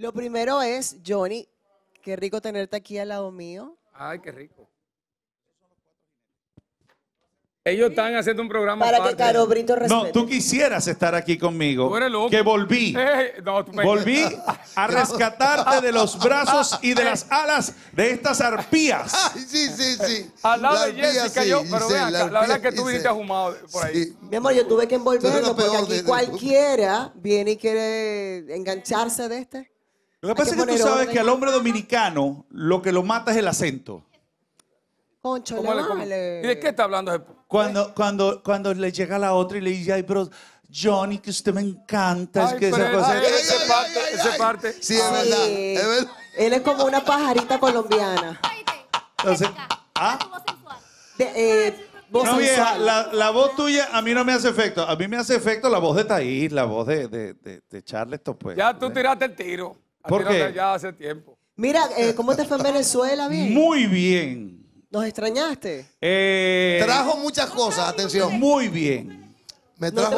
Lo primero es, Johnny, qué rico tenerte aquí al lado mío. Ay, qué rico. Ellos están haciendo un programa para que Carobrito Brito respete. No, tú quisieras estar aquí conmigo. Tú Que volví. Eh, volví a rescatarte de los brazos y de las alas de estas arpías. sí, sí, sí. Al lado de Jessica yo, pero vea, vean, la, verdad es que tú viniste ahumado por ahí. Mi amor, yo tuve que envolverlo porque aquí cualquiera viene y quiere engancharse de este. Lo que pasa es que, tú sabes que al hombre dominicano lo que lo mata es el acento. Concho, ¿Y de qué está hablando? Cuando, pues- cuando, cuando le llega la otra y le dice, ay, pero Johnny, que usted me encanta, es que esa cosa... Ay, parte, ese parte. Sí, es verdad, Él es como una pajarita colombiana. Entonces, ¿ah? Eh, voz no, vieja, la, la, voz tuya a mí no me hace efecto. A mí me hace efecto la voz de Taís, la voz de, de, de, pues. Ya tú ¿eh? tiraste el tiro. Porque Ya hace tiempo. Mira, eh, ¿cómo te fue en Venezuela? Bien. Muy bien. ¿Nos extrañaste? Eh, trajo muchas cosas, atención. Muy bien. Me trajo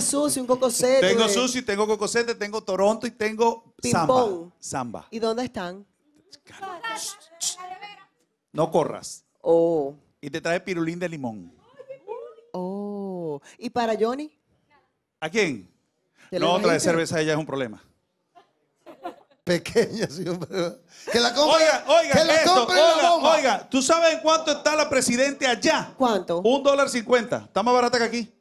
sushi, un cococete. Tengo sushi, tengo cococete, tengo Toronto y tengo samba. ¿Y dónde están? No corras. Oh. Y te trae pirulín de limón. Oh. ¿Y para Johnny? ¿A quién? No, trae cerveza ella es un problema pequeña siempre. Que la compre, oiga, oiga, que la esto, oiga, ¿tú sabes en cuánto está la presidenta allá? ¿Cuánto? Un dólar cincuenta. Está más barata que aquí.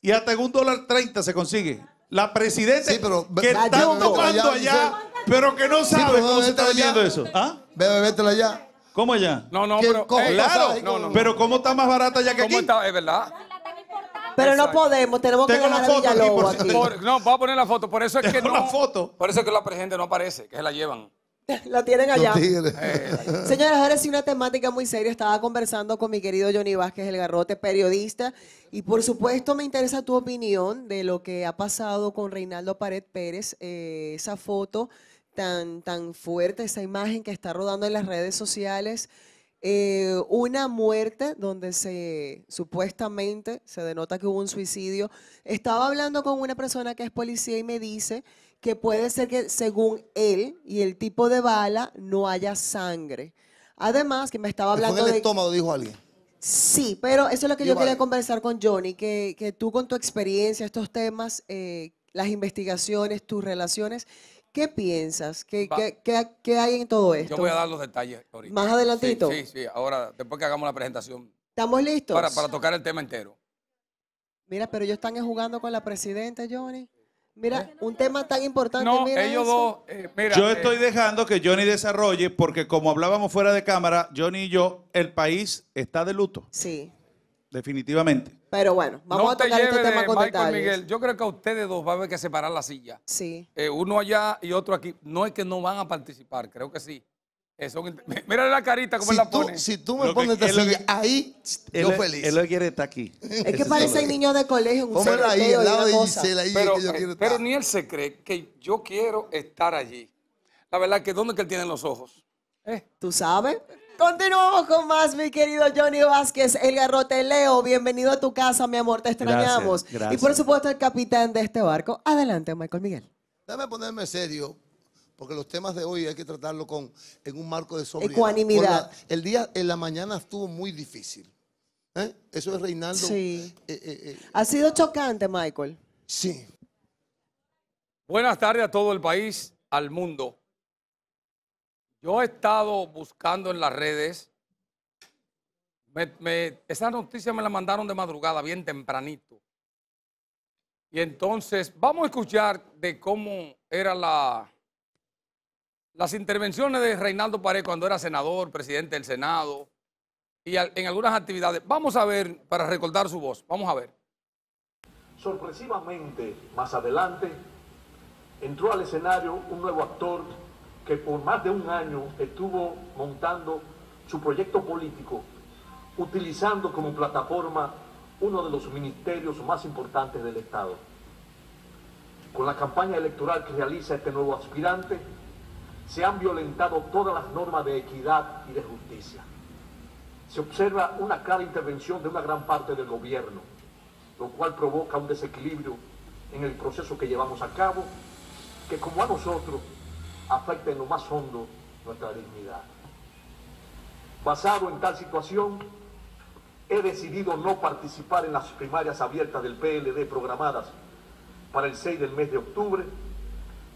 Y hasta en un dólar treinta se consigue. La presidenta que está tocando allá, pero que no sabe cómo se está vendiendo eso. ¿Ah? ve, vétela allá. ¿Cómo allá? No, no, pero, eh, claro, no, no, pero ¿cómo está más barata allá que ¿cómo aquí? Está, es verdad. Pero no podemos, tenemos que no, voy a poner la foto. Por eso es que la foto. Por eso que la presente no aparece, que se la llevan. La tienen allá. Señores, ahora sí una temática muy seria. Estaba conversando con mi querido Johnny Vázquez, el garrote, periodista. Y por supuesto me interesa tu opinión de lo que ha pasado con Reinaldo Pared Pérez. Eh, esa foto tan, tan fuerte, esa imagen que está rodando en las redes sociales eh, una muerte donde se supuestamente se denota que hubo un suicidio. Estaba hablando con una persona que es policía y me dice que puede ser que según él y el tipo de bala no haya sangre. Además, que me estaba hablando Con el estómago, dijo alguien. Sí, pero eso es lo que yo, quería conversar con Johnny, que, que, tú con tu experiencia, estos temas, eh, las investigaciones, tus relaciones, ¿Qué piensas? ¿Qué, qué, hay en todo esto? Yo voy a dar los detalles ahorita. Más adelantito. Sí, sí, ahora, después que hagamos la presentación. ¿Estamos listos? Para, para tocar el tema entero. Mira, pero ellos están jugando con la presidenta, Johnny. Mira, un tema tan importante. No, ellos dos. Eh, yo eh, estoy dejando que Johnny desarrolle, porque como hablábamos fuera de cámara, Johnny y yo, el país está de luto. Sí. Definitivamente. Pero bueno, vamos a tocar este tema con Michael Miguel, yo creo que a ustedes dos va a haber que separar la silla. Sí. Eh, uno allá y otro aquí. No es que no van a participar, creo que sí. Eso. Eh, la carita como es la pone. Si tú me pones que, esta silla ahí, él, yo feliz. Él quiere estar aquí. Es que parece el niño de colegio. Un ahí, lado de Gisela. pero, eh, ni él se cree que yo quiero estar allí. La verdad que ¿dónde es que él tiene los ojos? ¿Tú sabes? Continuamos con más, mi querido Johnny Vázquez, el garrote Leo. Bienvenido a tu casa, mi amor, te extrañamos. Y por supuesto, el capitán de este barco. Adelante, Michael Miguel. Déjame ponerme serio, porque los temas de hoy hay que tratarlo con, en un marco de sobriedad. Ecuanimidad. el día en la mañana estuvo muy difícil. ¿eh? Eso es Reinaldo. Sí. Eh, eh, ha sido chocante, Michael. Sí. Buenas tardes a todo el país, al mundo. Yo he estado buscando en las redes. esa noticia me la mandaron de madrugada, bien tempranito. Y entonces vamos a escuchar de cómo eran la, las intervenciones de Reinaldo Pared cuando era senador, presidente del Senado, y en algunas actividades. Vamos a ver, para recordar su voz, vamos a ver. Sorpresivamente, más adelante, entró al escenario un nuevo actor que por más de un año estuvo montando su proyecto político, utilizando como plataforma uno de los ministerios más importantes del Estado. Con la campaña electoral que realiza este nuevo aspirante, se han violentado todas las normas de equidad y de justicia. Se observa una clara intervención de una gran parte del gobierno, lo cual provoca un desequilibrio en el proceso que llevamos a cabo, que como a nosotros afecta en lo más hondo nuestra dignidad. Basado en tal situación, he decidido no participar en las primarias abiertas del PLD programadas para el 6 del mes de octubre,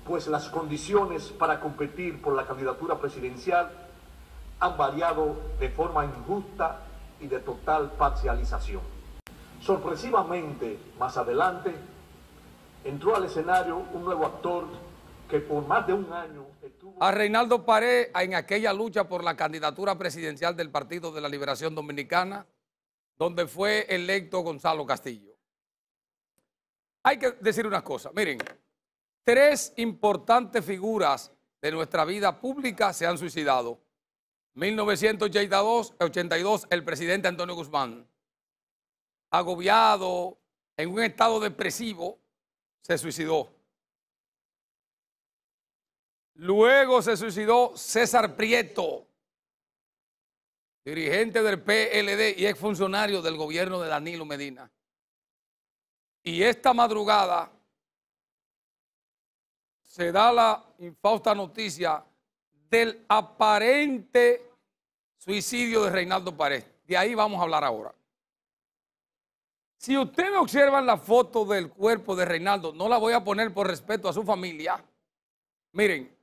pues las condiciones para competir por la candidatura presidencial han variado de forma injusta y de total parcialización. Sorpresivamente, más adelante, entró al escenario un nuevo actor que por más de un año estuvo... A Reinaldo Paré, en aquella lucha por la candidatura presidencial del Partido de la Liberación Dominicana, donde fue electo Gonzalo Castillo. Hay que decir unas cosas. Miren, tres importantes figuras de nuestra vida pública se han suicidado. 1982, el presidente Antonio Guzmán, agobiado, en un estado depresivo, se suicidó. Luego se suicidó César Prieto, dirigente del PLD y exfuncionario del gobierno de Danilo Medina. Y esta madrugada se da la infausta noticia del aparente suicidio de Reinaldo Pared. De ahí vamos a hablar ahora. Si ustedes observan la foto del cuerpo de Reinaldo, no la voy a poner por respeto a su familia. Miren,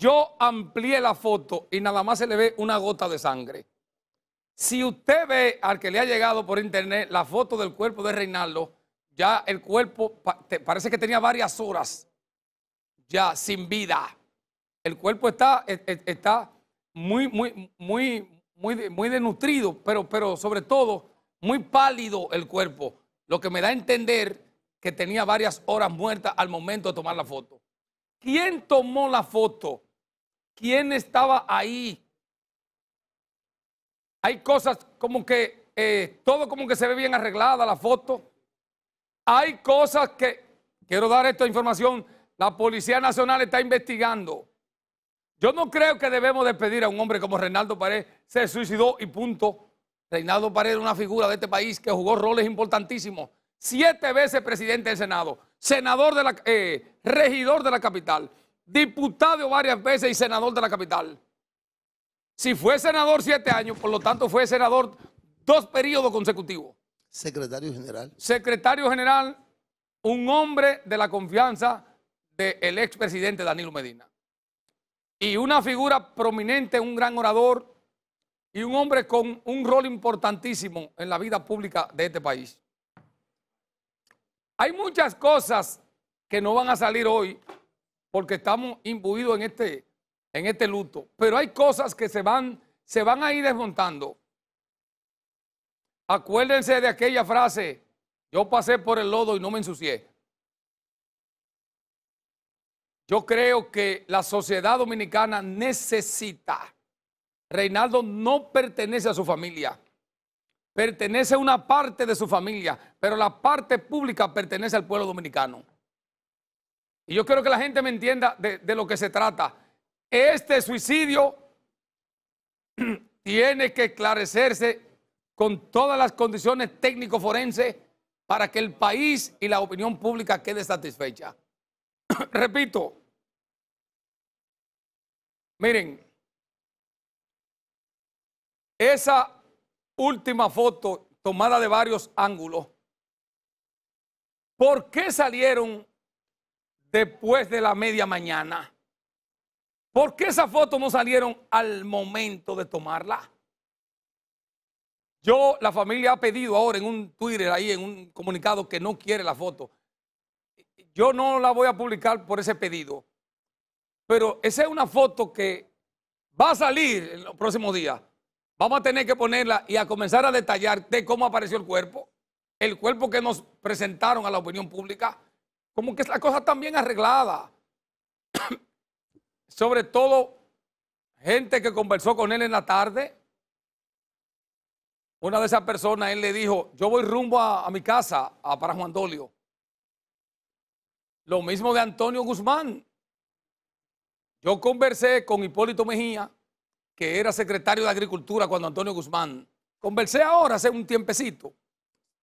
yo amplié la foto y nada más se le ve una gota de sangre. Si usted ve al que le ha llegado por internet la foto del cuerpo de Reinaldo, ya el cuerpo parece que tenía varias horas ya sin vida. El cuerpo está, e, e, está muy, muy, muy, muy, denutrido, pero, pero sobre todo muy pálido el cuerpo, lo que me da a entender que tenía varias horas muertas al momento de tomar la foto. ¿Quién tomó la foto? quién estaba ahí. Hay cosas como que eh, todo como que se ve bien arreglada la foto. Hay cosas que, quiero dar esta información, la Policía Nacional está investigando. Yo no creo que debemos despedir a un hombre como Reinaldo Pared. Se suicidó y punto. Reinaldo Pared era una figura de este país que jugó roles importantísimos. Siete veces presidente del Senado, senador de la, eh, regidor de la capital, diputado varias veces y senador de la capital. Si fue senador siete años, por lo tanto fue senador dos periodos consecutivos. Secretario general. Secretario general, un hombre de la confianza del expresidente Danilo Medina. Y una figura prominente, un gran orador y un hombre con un rol importantísimo en la vida pública de este país. Hay muchas cosas que no van a salir hoy porque estamos imbuidos en este, en este luto. Pero hay cosas que se van, se van a ir desmontando. Acuérdense de aquella frase, yo pasé por el lodo y no me ensucié. Yo creo que la sociedad dominicana necesita. Reinaldo no pertenece a su familia. Pertenece a una parte de su familia, pero la parte pública pertenece al pueblo dominicano y yo quiero que la gente me entienda de, lo que se trata, este suicidio tiene que esclarecerse con todas las condiciones técnico-forenses para que el país y la opinión pública quede satisfecha. Repito, miren, esa última foto tomada de varios ángulos, ¿por qué salieron después de la media mañana. ¿Por qué esa foto no salieron al momento de tomarla? Yo, la familia ha pedido ahora en un Twitter, ahí en un comunicado que no quiere la foto. Yo no la voy a publicar por ese pedido, pero esa es una foto que va a salir en los próximos días. Vamos a tener que ponerla y a comenzar a detallar de cómo apareció el cuerpo, el cuerpo que nos presentaron a la opinión pública como que es la cosa tan bien arreglada. Sobre todo, gente que conversó con él en la tarde. Una de esas personas, él le dijo, yo voy rumbo a, mi casa, a, para Juan Dolio. Lo mismo de Antonio Guzmán. Yo conversé con Hipólito Mejía, que era secretario de Agricultura cuando Antonio Guzmán. Conversé ahora hace un tiempecito,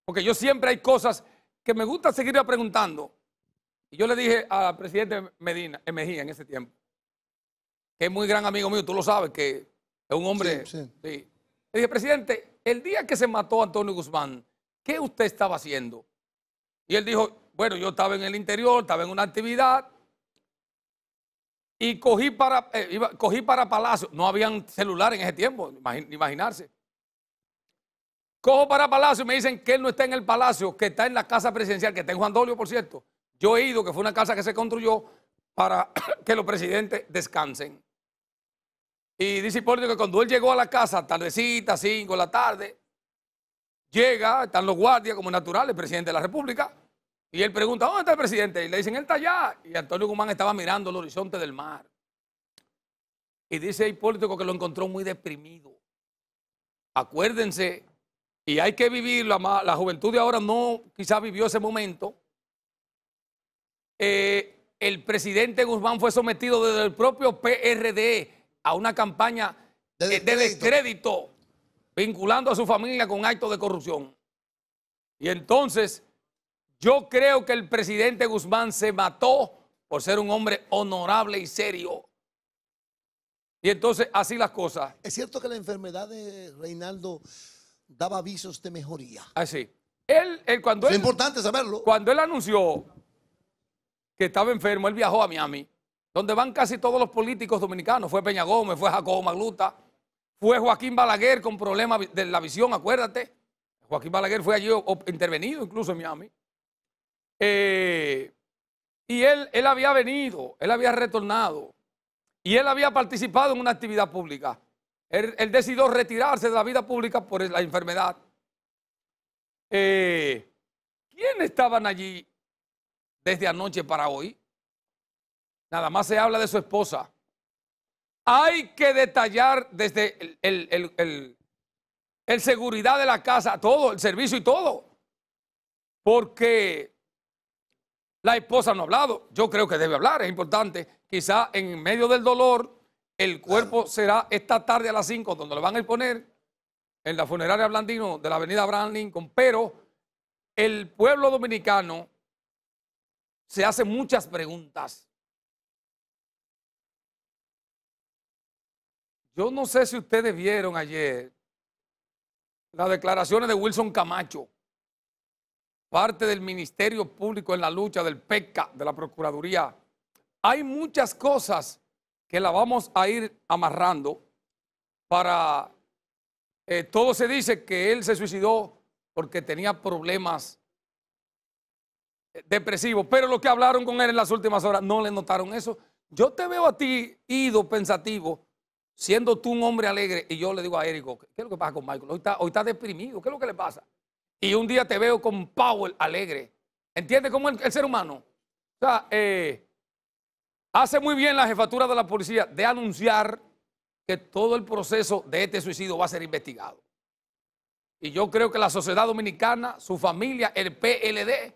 porque yo siempre hay cosas que me gusta seguir preguntando. Y yo le dije al presidente Medina, Mejía en ese tiempo, que es muy gran amigo mío, tú lo sabes, que es un hombre. Sí, sí. Le dije, presidente, el día que se mató Antonio Guzmán, ¿qué usted estaba haciendo? Y él dijo, bueno, yo estaba en el interior, estaba en una actividad y cogí para, eh, cogí para Palacio. No habían celular en ese tiempo, imaginarse. Cojo para Palacio y me dicen que él no está en el Palacio, que está en la casa presidencial, que está en Juan Dolio, por cierto. Yo he ido, que fue una casa que se construyó para que los presidentes descansen. Y dice Hipólito que cuando él llegó a la casa, tardecita, 5 de la tarde, llega, están los guardias como naturales, el presidente de la República, y él pregunta, ¿dónde está el presidente? Y le dicen, él está allá. Y Antonio Guzmán estaba mirando el horizonte del mar. Y dice Hipólito que lo encontró muy deprimido. Acuérdense, y hay que vivirlo, la, la juventud de ahora no quizá vivió ese momento, eh, el presidente Guzmán fue sometido desde el propio PRD a una campaña de eh, descrédito, vinculando a su familia con actos de corrupción. Y entonces, yo creo que el presidente Guzmán se mató por ser un hombre honorable y serio. Y entonces, así las cosas. Es cierto que la enfermedad de Reinaldo daba avisos de mejoría. Así. Ah, él, él cuando es importante saberlo. Cuando él anunció que estaba enfermo, él viajó a Miami, donde van casi todos los políticos dominicanos. Fue Peña Gómez, fue Jacobo Magluta, fue Joaquín Balaguer con problemas de la visión, acuérdate. Joaquín Balaguer fue allí intervenido incluso en Miami. Eh, y él, él había venido, él había retornado y él había participado en una actividad pública. Él, decidió retirarse de la vida pública por la enfermedad. Eh, ¿Quién estaban allí desde anoche para hoy. Nada más se habla de su esposa. Hay que detallar desde el, seguridad de la casa, todo, el servicio y todo. Porque la esposa no ha hablado. Yo creo que debe hablar, es importante. Quizá en medio del dolor, el cuerpo será esta tarde a las 5, donde lo van a exponer en la funeraria Blandino de la avenida Abraham Lincoln. Pero el pueblo dominicano se hacen muchas preguntas. Yo no sé si ustedes vieron ayer las declaraciones de Wilson Camacho, parte del Ministerio Público en la lucha del PECA, de la Procuraduría. Hay muchas cosas que la vamos a ir amarrando para... Eh, todo se dice que él se suicidó porque tenía problemas depresivo, pero los que hablaron con él en las últimas horas no le notaron eso. Yo te veo a ti ido, pensativo, siendo tú un hombre alegre, y yo le digo a Érico, ¿qué es lo que pasa con Michael? Hoy está, está deprimido, ¿qué es lo que le pasa? Y un día te veo con Powell alegre. ¿Entiendes cómo el, el ser humano? O sea, eh, hace muy bien la jefatura de la policía de anunciar que todo el proceso de este suicidio va a ser investigado. Y yo creo que la sociedad dominicana, su familia, el PLD,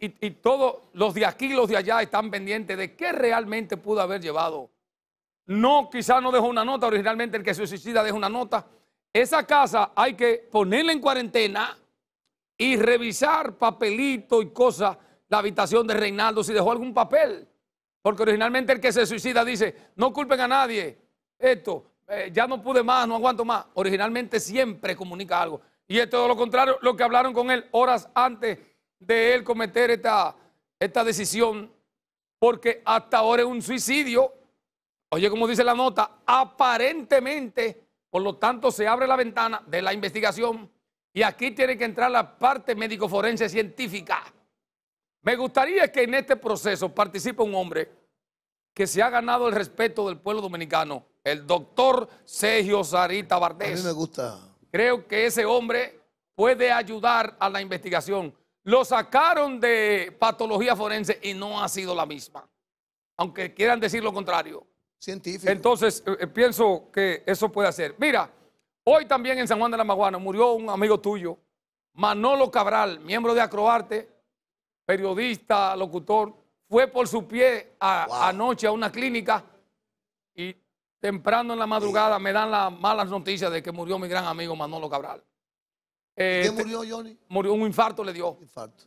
y, todos los de aquí, y los de allá están pendientes de qué realmente pudo haber llevado. No, quizás no dejó una nota, originalmente el que se suicida deja una nota. Esa casa hay que ponerla en cuarentena y revisar papelito y cosas, la habitación de Reinaldo, si dejó algún papel. Porque originalmente el que se suicida dice, no culpen a nadie, esto, eh, ya no pude más, no aguanto más. Originalmente siempre comunica algo. Y es todo lo contrario, lo que hablaron con él horas antes de él cometer esta, esta decisión, porque hasta ahora es un suicidio. Oye, como dice la nota, aparentemente, por lo tanto, se abre la ventana de la investigación y aquí tiene que entrar la parte médico-forense científica. Me gustaría que en este proceso participe un hombre que se ha ganado el respeto del pueblo dominicano, el doctor Sergio Sarita Bartés. A mí me gusta. Creo que ese hombre puede ayudar a la investigación. Lo sacaron de patología forense y no ha sido la misma. Aunque quieran decir lo contrario. Científico. Entonces, eh, eh, pienso que eso puede ser. Mira, hoy también en San Juan de la Maguana murió un amigo tuyo, Manolo Cabral, miembro de Acroarte, periodista, locutor. Fue por su pie anoche a una clínica y temprano en la madrugada me dan las malas noticias de que murió mi gran amigo Manolo Cabral. Eh, ¿Qué murió, Johnny? Murió, un infarto le dio. Infarto.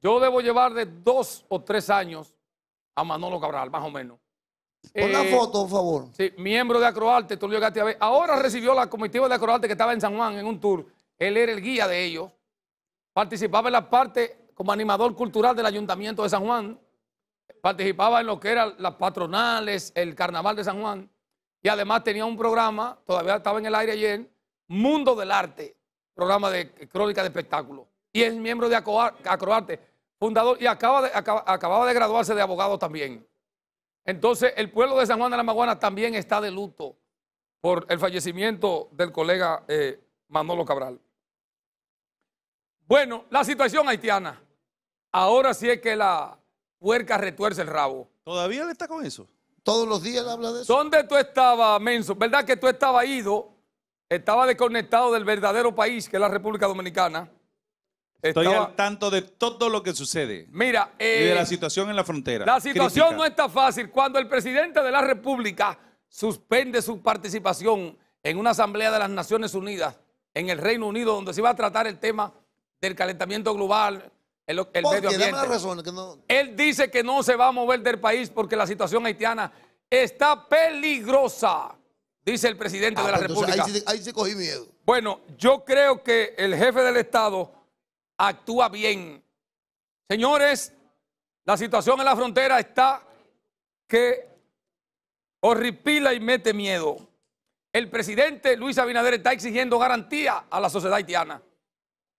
Yo debo llevar de dos o tres años a Manolo Cabral, más o menos. Pon la eh, foto, por favor. Sí, miembro de Acroarte, tú lo Ahora recibió la comitiva de Acroarte que estaba en San Juan en un tour. Él era el guía de ellos. Participaba en la parte como animador cultural del Ayuntamiento de San Juan. Participaba en lo que eran las patronales, el carnaval de San Juan. Y además tenía un programa, todavía estaba en el aire ayer, Mundo del Arte, programa de crónica de espectáculos. Y es miembro de Acroarte, fundador, y acaba acababa de graduarse de abogado también. Entonces, el pueblo de San Juan de la Maguana también está de luto por el fallecimiento del colega eh, Manolo Cabral. Bueno, la situación haitiana. Ahora sí es que la puerca retuerce el rabo. ¿Todavía le está con eso? Todos los días habla de eso. ¿Dónde tú estabas, Menso? ¿Verdad que tú estabas ido estaba desconectado del verdadero país que es la República Dominicana. Estoy al tanto de todo lo que sucede. Mira, y de la eh, situación en la frontera. La situación no está fácil. Cuando el presidente de la República suspende su participación en una asamblea de las Naciones Unidas en el Reino Unido, donde se iba a tratar el tema del calentamiento global, el, medio ambiente. Él dice que no se va a mover del país porque la situación haitiana está peligrosa dice el presidente ah, de la pues República. Ahí se ahí miedo. Bueno, yo creo que el jefe del Estado actúa bien. Señores, la situación en la frontera está que horripila y mete miedo. El presidente Luis Abinader está exigiendo garantía a la sociedad haitiana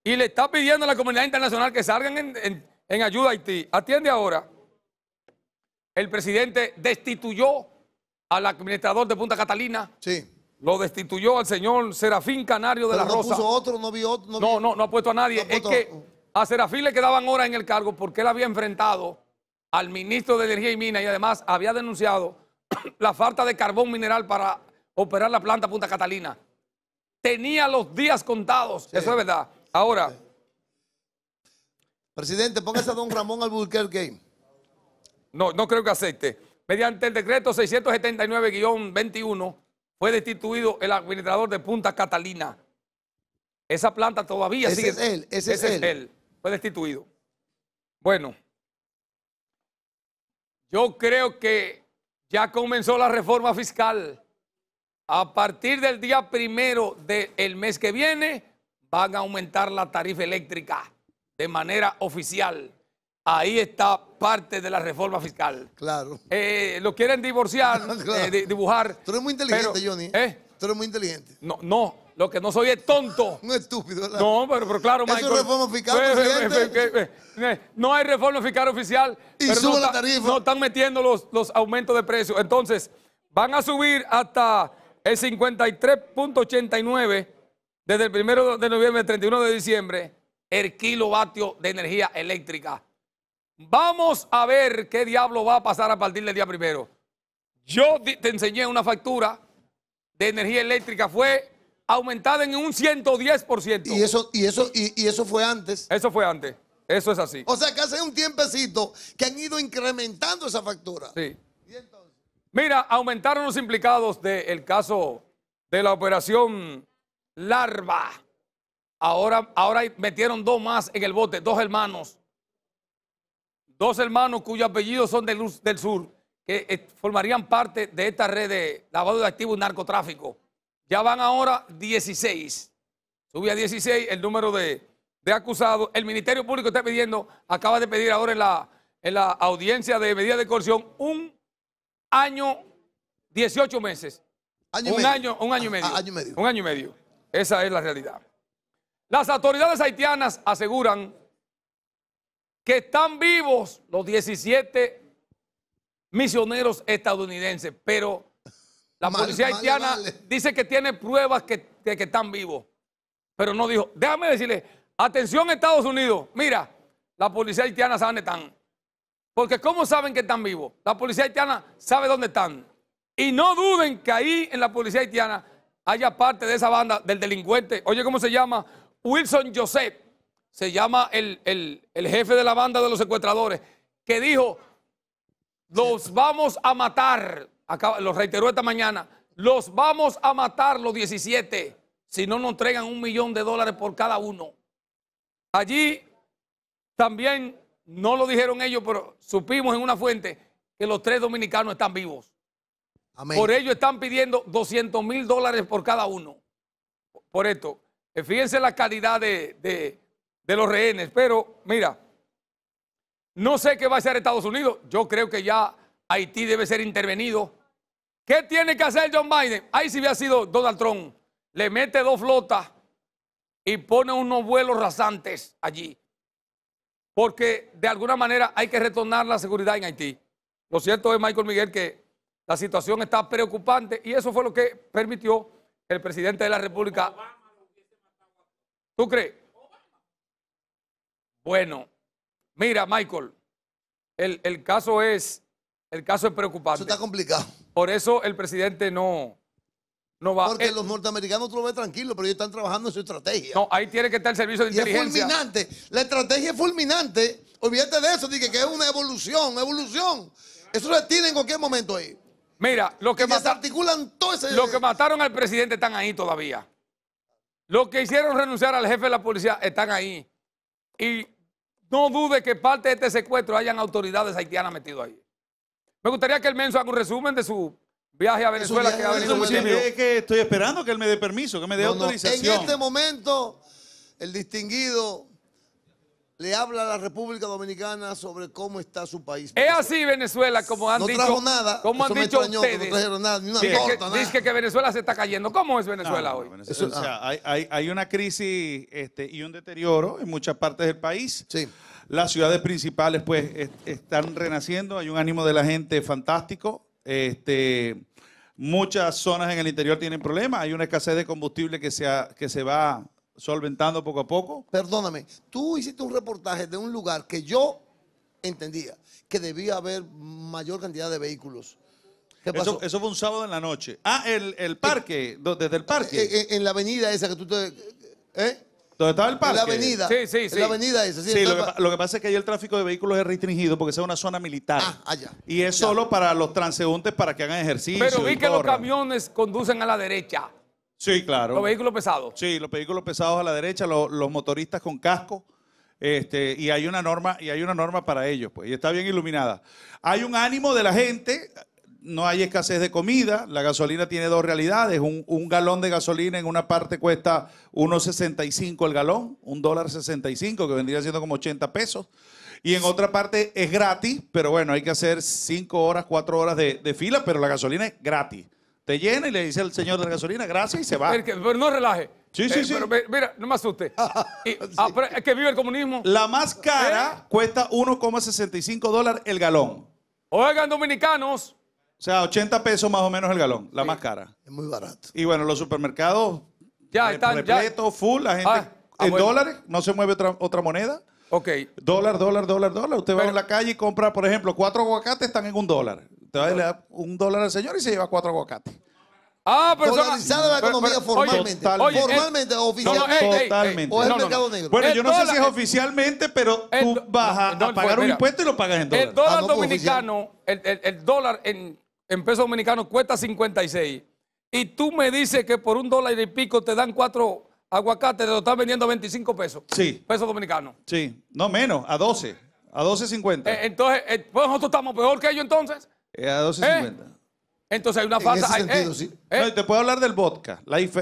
y le está pidiendo a la comunidad internacional que salgan en ayuda a Haití. Atiende ahora. El presidente destituyó al administrador de Punta Catalina. Sí. Lo destituyó al señor Serafín Canario de la Rosa. otro, no otro, no, no, no, ha puesto a nadie. es que a Serafín le quedaban horas en el cargo porque él había enfrentado al ministro de Energía y Minas y además había denunciado la falta de carbón mineral para operar la planta Punta Catalina. Tenía los días contados. Eso es verdad. Ahora. Presidente, póngase a don Ramón al game No, no creo que acepte. Mediante el decreto 679-21 fue destituido el administrador de Punta Catalina. Esa planta todavía ese Es él, ese, es, él. Fue destituido. Bueno, yo creo que ya comenzó la reforma fiscal. A partir del día primero del mes que viene, van a aumentar la tarifa eléctrica de manera oficial. Ahí está parte de la reforma fiscal. Claro. Eh, lo quieren divorciar, eh, dibujar. Tú eres muy inteligente, Johnny. ¿eh? Tú eres muy inteligente. No, no. Lo que no soy es tonto. No estúpido, ¿verdad? No, pero, claro, reforma no hay reforma fiscal oficial. Y pero no, la tarifa. No están metiendo los, los aumentos de precios. Entonces, van a subir hasta el 53.89 desde el 1 de noviembre al 31 de diciembre el kilovatio de energía eléctrica. Vamos a ver qué diablo va a pasar a partir del día primero. Yo te enseñé una factura de energía eléctrica, fue aumentada en un 110%. Y eso, y eso, y, eso fue antes. Eso fue antes. Eso es así. O sea que hace un tiempecito que han ido incrementando esa factura. Sí. entonces? Mira, aumentaron los implicados del caso de la operación Larva. Ahora, ahora metieron dos más en el bote, dos hermanos dos hermanos cuyos apellidos son de luz del sur, que eh, formarían parte de esta red de lavado de activos y narcotráfico. Ya van ahora 16. subía 16 el número de, acusados. El Ministerio Público está pidiendo, acaba de pedir ahora en la, en la audiencia de medida de coerción, un año, 18 meses. un, Año, un año y ah, medio. medio. Un año y medio. Esa es la realidad. Las autoridades haitianas aseguran que están vivos los 17 misioneros estadounidenses, pero la policía haitiana dice que tiene pruebas que, de que están vivos, pero no dijo, déjame decirle, atención Estados Unidos, mira, la policía haitiana sabe dónde están, porque ¿cómo saben que están vivos? La policía haitiana sabe dónde están, y no duden que ahí en la policía haitiana haya parte de esa banda del delincuente, oye, ¿cómo se llama? Wilson Joseph se llama el, jefe de la banda de los secuestradores, que dijo, los vamos a matar, Acá, lo reiteró esta mañana, los vamos a matar los 17, si no nos entregan un millón de dólares por cada uno. Allí también, no lo dijeron ellos, pero supimos en una fuente que los tres dominicanos están vivos. Por ello están pidiendo 200 mil dólares por cada uno. Por esto, fíjense la calidad de, de los rehenes. Pero mira, no sé qué va a hacer Estados Unidos. Yo creo que ya Haití debe ser intervenido. ¿Qué tiene que hacer John Biden? Ahí si hubiera sido Donald Trump, le mete dos flotas y pone unos vuelos rasantes allí. Porque de alguna manera hay que retornar la seguridad en Haití. Lo cierto es, Michael Miguel, que la situación está preocupante y eso fue lo que permitió el presidente de la República. ¿Tú crees? Bueno, mira, Michael, el, caso es el caso es preocupante. Eso está complicado. Por eso el presidente no, no va. Porque eh, los norteamericanos tú lo ves tranquilo, pero ellos están trabajando en su estrategia. No, ahí tiene que estar el servicio de y Es fulminante. La estrategia es fulminante. Olvídate de eso, dije que es una evolución, evolución. Eso se tiene en cualquier momento ahí. Mira, los que, lo que mataron al presidente están ahí todavía. Los que hicieron renunciar al jefe de la policía están ahí. Y no dude que parte de este secuestro hayan autoridades haitianas metido ahí. Me gustaría que el Menso haga un resumen de su viaje a Venezuela que ha venido Es que estoy esperando que él me dé permiso, que me dé autorización. En este momento, el distinguido le habla a la República Dominicana sobre cómo está su país. Es así Venezuela, como han dicho. No trajo nada. Como han dicho ustedes. No nada, ni una dice, que, dice que Venezuela se está cayendo. ¿Cómo es Venezuela hoy? o ah. sea, hay, una crisis este, y un deterioro en muchas partes del país. Sí. Las ciudades principales, pues, están renaciendo. Hay un ánimo de la gente fantástico. Este, muchas zonas en el interior tienen problemas. Hay una escasez de combustible que se, que se va solventando poco a poco. Perdóname, tú hiciste un reportaje de un lugar que yo entendía que debía haber mayor cantidad de vehículos. Eso, fue un sábado en la noche. Ah, el, eh, parque, desde el parque. Eh, eh, en, la avenida esa que tú te... ¿Eh? ¿Dónde estaba el parque? en La avenida. Sí, sí, sí. La avenida esa. Sí, lo, que, pasa es que ahí el tráfico de vehículos es restringido porque es una zona militar. Ah, allá. Y es solo para los transeúntes para que hagan ejercicio. Pero vi que los camiones conducen a la derecha. Sí, claro. Los vehículos pesados. Sí, los vehículos pesados a la derecha, los, motoristas con casco. Este, y hay una norma, y hay una norma para ellos, pues, y está bien iluminada. Hay un ánimo de la gente, no hay escasez de comida, la gasolina tiene dos realidades, un, galón de gasolina en una parte cuesta 1.65 el galón, un dólar 65, que vendría siendo como 80 pesos, y en otra parte es gratis, pero bueno, hay que hacer 5 horas, 4 horas de, de fila, pero la gasolina es gratis llena y le dice al señor de la gasolina, gracias y se va. pero pues, no relaje. Sí, eh, sí, sí. mira, no me asuste. Ah, ah, es que vive el comunismo. La más cara ¿Eh? cuesta 1,65 dólares el galón. Oigan, dominicanos. O sea, 80 pesos más o menos el galón, la más cara. Es muy barato. Y bueno, los supermercados ya eh, están repleto, full, la gente ah, en dólares, no se mueve otra, otra moneda. Ok. Dólar, dólar, dólar, dólar. Usted va en la calle y compra, por ejemplo, cuatro aguacates están en un dólar. Entonces le da un dólar al señor y se lleva cuatro aguacates. Ah, pero Dolarizada la economía formalmente. formalmente, oficialmente. totalmente. O es el mercado negro. Bueno, yo no sé si es oficialmente, pero tú vas a, eh, pagar un impuesto y lo pagas en dólares. Ah, pues, el dólar dominicano, el, el, dólar en, pesos dominicanos cuesta 56. Y tú me dices que por un dólar y pico te dan cuatro aguacates, te lo estás vendiendo a 25 pesos. Sí. Pesos dominicanos. Sí. No menos, a 12. A 12.50. Eh, entonces, eh, pues nosotros estamos peor que ellos entonces. Es eh, a 12.50. Eh, entonces hay una falta. Eh, te puedo hablar del vodka.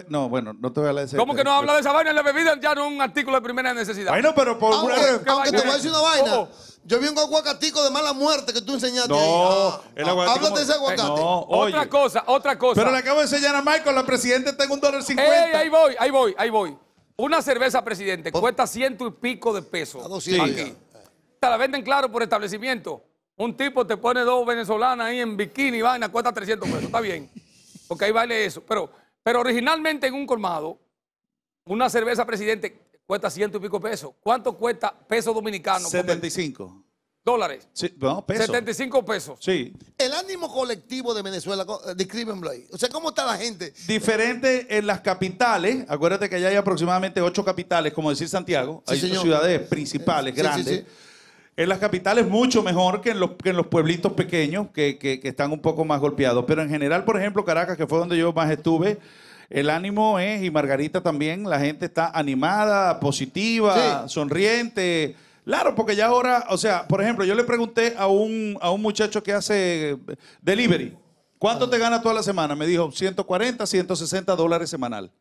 no, bueno, no te voy a hablar de ese. ¿Cómo que no habla de esa vaina en la bebida? Ya no es un artículo de primera necesidad. Bueno, pero por aunque, una te voy a decir una vaina. Yo vi un aguacatico de mala muerte que tú enseñaste. No, ahí. Ah, ah, de ese aguacate. otra cosa, otra cosa. Pero le acabo de enseñar a Michael, la presidenta tengo un dólar cincuenta. ahí voy, ahí voy, ahí voy. Una cerveza, presidente, cuesta ciento y pico de pesos. A 200. la venden claro por establecimiento. Un tipo te pone dos venezolanas ahí en bikini, vaina, cuesta 300 pesos. Está bien. Porque ahí vale eso. Pero, pero originalmente en un colmado, una cerveza, presidente, cuesta ciento y pico pesos. ¿Cuánto cuesta peso dominicano? 75. Dólares. 75 pesos. Sí. El ánimo colectivo de Venezuela, eh, descríbenlo ahí. O sea, ¿cómo está la gente? Diferente en las capitales. Acuérdate que allá hay aproximadamente ocho capitales, como decir Santiago. hay ciudades principales, grandes. En las capitales mucho mejor que en los, pueblitos pequeños que, están un poco más golpeados. Pero en general, por ejemplo, Caracas, que fue donde yo más estuve, el ánimo es, y Margarita también, la gente está animada, positiva, sonriente. Claro, porque ya ahora, o sea, por ejemplo, yo le pregunté a un, a un muchacho que hace delivery, ¿cuánto te gana toda la semana? Me dijo, 140, 160 dólares semanal.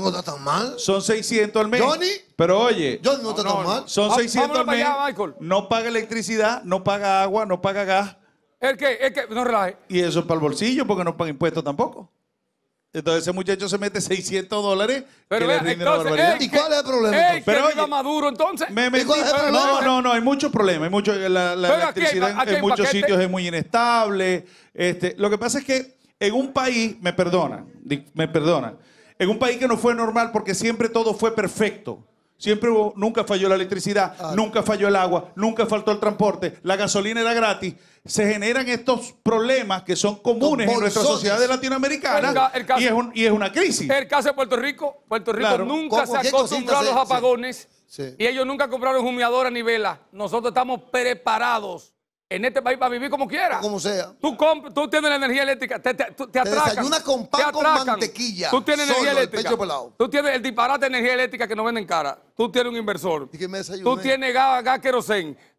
Pues no está tan mal. Son 600 al mes. Johnny. Pero oye. no está tan mal. Son 600 ah, al mes. no paga electricidad, no paga agua, no paga gas. ¿El qué? No relaje. Y eso es para el bolsillo porque no paga impuestos tampoco. Entonces ese muchacho se mete 600 dólares pero que le entonces, eh, ¿Y cuál es el eh, problema? Eh, pero oye, Maduro entonces. no, no, no, hay muchos problemas. mucho, la, electricidad en muchos sitios es muy inestable. Este, lo que pasa es que en un país, me perdona me perdonan, en un país que no fue normal porque siempre todo fue perfecto. Siempre hubo, nunca falló la electricidad, ah. nunca falló el agua, nunca faltó el transporte, la gasolina era gratis. Se generan estos problemas que son comunes en nuestra sociedad latinoamericana y, es una crisis. El caso de Puerto Rico, Puerto Rico nunca se acostumbró a los apagones y ellos nunca compraron humeadora ni vela. Nosotros estamos preparados en este país para vivir como quiera Como sea. Tú, tienes la energía eléctrica, te, te, te, con pan con mantequilla. Tú tienes energía El tú tienes el disparate de energía eléctrica que no venden cara. Tú tienes un inversor. tú tienes gas,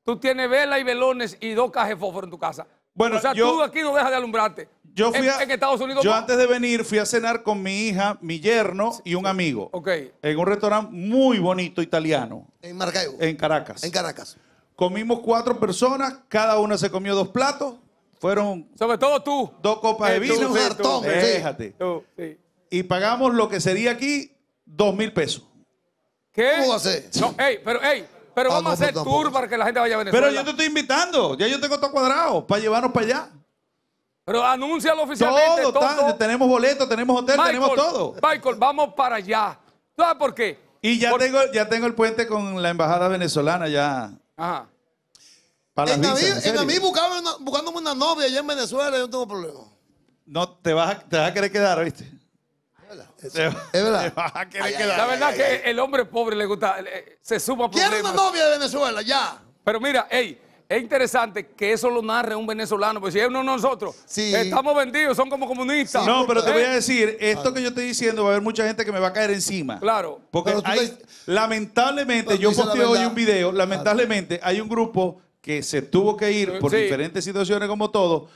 Tú tienes vela y velones y dos cajas de fósforo en tu casa. Bueno, o sea, tú aquí no dejas de alumbrarte. Yo fui a, Estados Unidos. Yo antes de venir fui a cenar con mi hija, mi yerno y un amigo. Ok. En un restaurante muy bonito italiano. En Maracaibo. En Caracas. En Caracas. Comimos cuatro personas, cada una se comió dos platos. Fueron. Sobre todo tú. Dos copas de eh, vino. un cartón Déjate. sí. Y pagamos lo que sería aquí, dos mil pesos. ¿Qué? ¿Cómo va No, pero, ey, pero vamos a hacer tour para que la gente vaya a Venezuela. Pero yo te estoy invitando. Ya yo tengo todo cuadrado para llevarnos para allá. Pero anúncialo oficialmente. Todo, todo. tenemos boletos, tenemos hotel, tenemos todo. Michael, vamos para allá. ¿Sabes por qué? Y ya, tengo, ya tengo el puente con la embajada venezolana, ya Ajá. Para en, a en, buscaba buscándome una novia allá en Venezuela, yo no tengo problema. No, te vas a, te vas a querer quedar, ¿viste? Es verdad. Es, verdad. la verdad que el hombre pobre le gusta, se suma problemas. Quiero una novia de Venezuela, ya. Pero mira, hey, es interesante que eso lo narre un venezolano, porque si es uno de nosotros, estamos vendidos, son como comunistas. no, pero te voy ¿Eh? a decir, esto que yo estoy diciendo va a haber mucha gente que me va a caer encima. Claro. Porque hay, lamentablemente, yo posteé hoy un video, lamentablemente hay un grupo que se tuvo que ir por diferentes situaciones como todo,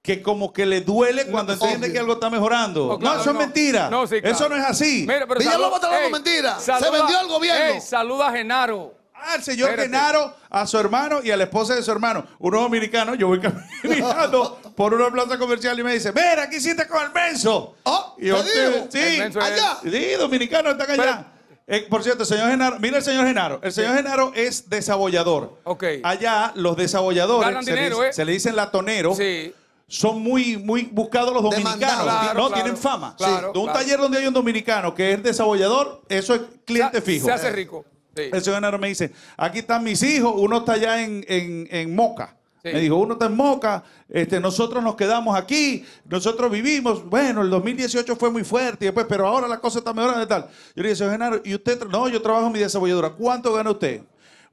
que como que le duele cuando entiende que algo está mejorando. No, eso es mentira. Eso no es así. Mira, pero a lo mentira. se vendió al gobierno. saluda a Genaro al señor Genaro, a su hermano y a la esposa de su hermano. Uno dominicano, yo voy caminando por una plaza comercial y me dice, mira, aquí siente con el Oh, y yo, sí, allá. Sí, está allá. Eh, por cierto, señor Genaro, mira el señor Genaro. El señor Genaro es desabollador. Allá los desabolladores ¿eh? se, le, dicen latonero. Sí son muy, muy buscados los dominicanos. no, tienen fama. De un taller donde hay un dominicano que es desabollador, eso es cliente fijo. Se hace rico. El señor Genaro me dice, aquí están mis hijos, uno está allá en, Moca. Me dijo, uno está en Moca, este, nosotros nos quedamos aquí, nosotros vivimos. Bueno, el 2018 fue muy fuerte, y después, pues, pero ahora la cosa está mejorando y tal? Yo le dije, señor Genaro, ¿y usted? No, yo trabajo en mi desarrolladora. ¿Cuánto gana usted?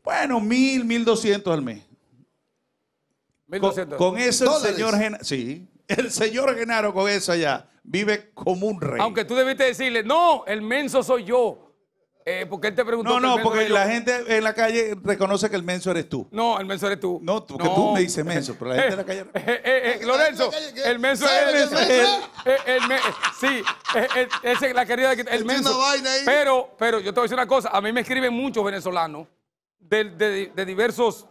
Bueno, mil, mil doscientos al mes. Con, con, eso el señor Genaro, sí, el señor Genaro con eso allá vive como un rey. Aunque tú debiste decirle, no, el menso soy yo. Eh, ¿Por qué te preguntó? No, no, porque la gente en la calle reconoce que el menso eres tú. No, el menso eres tú. No, porque tú me dices menso, pero la gente en la calle. Eh, eh, eh Lorenzo, el menso es el menso. Eh, sí, es la querida de el menso. Pero, pero yo te voy a decir una cosa: a mí me escriben muchos venezolanos de, de diversos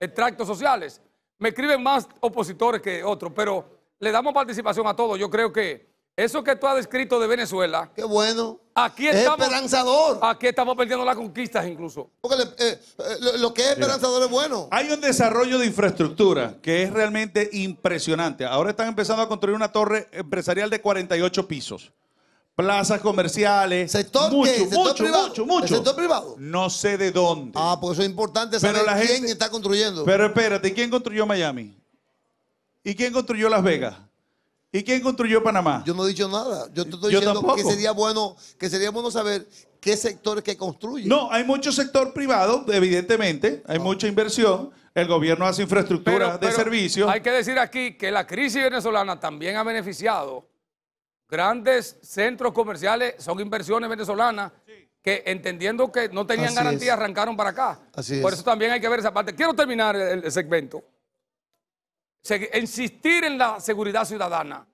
extractos sociales. Me escriben más opositores que otros, pero le damos participación a todos. Yo creo que eso que tú has descrito de Venezuela. Qué bueno. Aquí es esperanzador. Aquí estamos perdiendo las conquistas incluso. Porque eh, eh, lo, que es esperanzador es bueno. Hay un desarrollo de infraestructura que es realmente impresionante. Ahora están empezando a construir una torre empresarial de 48 pisos. Plazas comerciales. ¿Sector mucho, privado? Mucho, mucho. sector privado? No sé de dónde. Ah, pues eso es importante saber pero la quién gente, está construyendo. Pero espérate, ¿quién construyó Miami? ¿Y quién construyó Las Vegas? ¿Y quién construyó Panamá? Yo no he dicho nada. Yo te estoy diciendo que sería bueno, que saber qué sectores que construye. No, hay mucho sector privado, evidentemente, hay ah. mucha inversión. El gobierno hace infraestructura de servicios. Hay que decir aquí que la crisis venezolana también ha beneficiado grandes centros comerciales, son inversiones venezolanas que entendiendo que no tenían garantía arrancaron para acá. Así Por eso también hay que ver esa parte. Quiero terminar el segmento insistir en la seguridad ciudadana.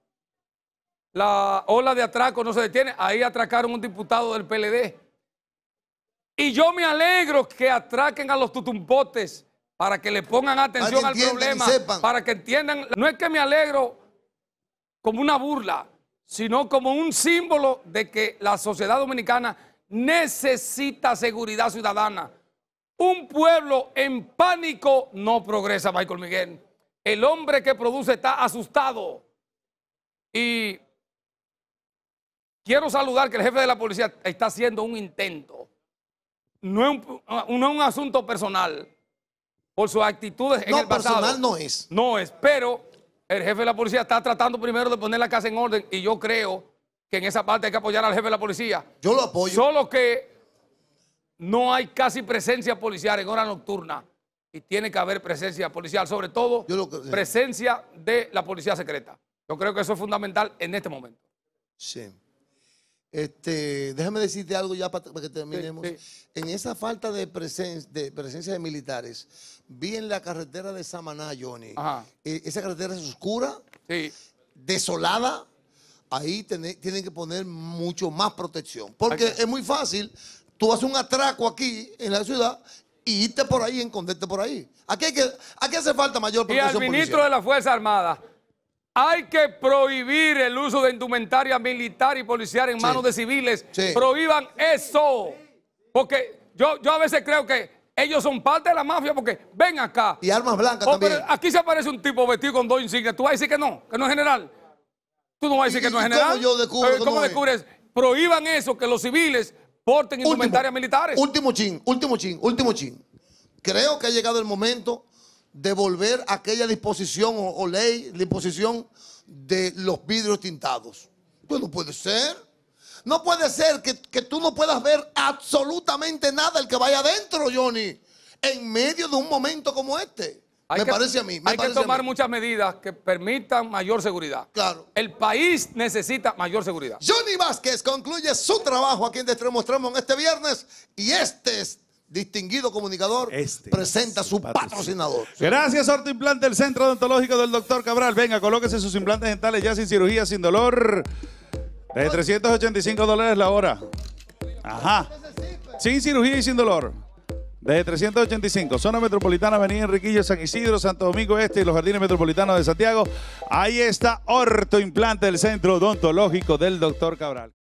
La ola de atraco no se detiene. Ahí atracaron un diputado del PLD. Y yo me alegro que atraquen a los tutumpotes para que le pongan atención al problema, para que entiendan. No es que me alegro como una burla, sino como un símbolo de que la sociedad dominicana necesita seguridad ciudadana. Un pueblo en pánico no progresa, Michael Miguel. El hombre que produce está asustado. Y quiero saludar que el jefe de la policía está haciendo un intento. No es un, uh, asunto personal. Por sus actitudes en el pasado. personal no es. No es, pero el jefe de la policía está tratando primero de poner la casa en orden y yo creo que en esa parte hay que apoyar al jefe de la policía. Yo lo apoyo. Solo que no hay casi presencia policial en hora nocturna y tiene que haber presencia policial, sobre todo presencia de la policía secreta. Yo creo que eso es fundamental en este momento. Sí. Este, déjame decirte algo ya para, que terminemos. En esa falta de, de, presencia de militares, vi en la carretera de Samaná, Johnny. Eh, esa carretera es oscura, desolada. Ahí tienen que poner mucho más protección. Porque es muy fácil. Tú haces un atraco aquí en la ciudad y irte por ahí y esconderte por ahí. ¿A qué que, hace falta mayor protección Y al ministro de la Fuerza Armada, hay que prohibir el uso de indumentaria militar y policial en manos de civiles. Prohíban eso. Porque yo, yo a veces creo que ellos son parte de la mafia porque ven acá. Y armas blancas oh, también. aquí se aparece un tipo vestido con dos insignias. Tú vas a decir que no, que no es general. Tú no vas a decir que no es general. ¿Cómo yo descubro? ¿cómo descubres? Prohíban eso, que los civiles porten último, militares. Último chin, último chin, último chin. Creo que ha llegado el momento de volver aquella disposición o, ley, la disposición de los vidrios tintados. Pues no puede ser. No puede ser que, que tú no puedas ver absolutamente nada el que vaya adentro, Johnny, en medio de un momento como este. Hay que, parece a mí. hay tomar muchas medidas que permitan mayor seguridad. Claro. El país necesita mayor seguridad. Johnny Vázquez concluye su trabajo aquí en Demostramos mostramos este viernes y este distinguido comunicador, este presenta su patrocinador. Gracias, Orto Implante, el centro odontológico del Dr. Cabral. Venga, colóquese sus implantes dentales ya sin cirugía, sin dolor. De 385 dólares la hora. Ajá. Sin cirugía y sin dolor. Desde 385, zona metropolitana, Avenida Enriquillo, San Isidro, Santo Domingo Este y los Jardines Metropolitanos de Santiago. Ahí está Orto Implante, el centro odontológico del doctor Cabral.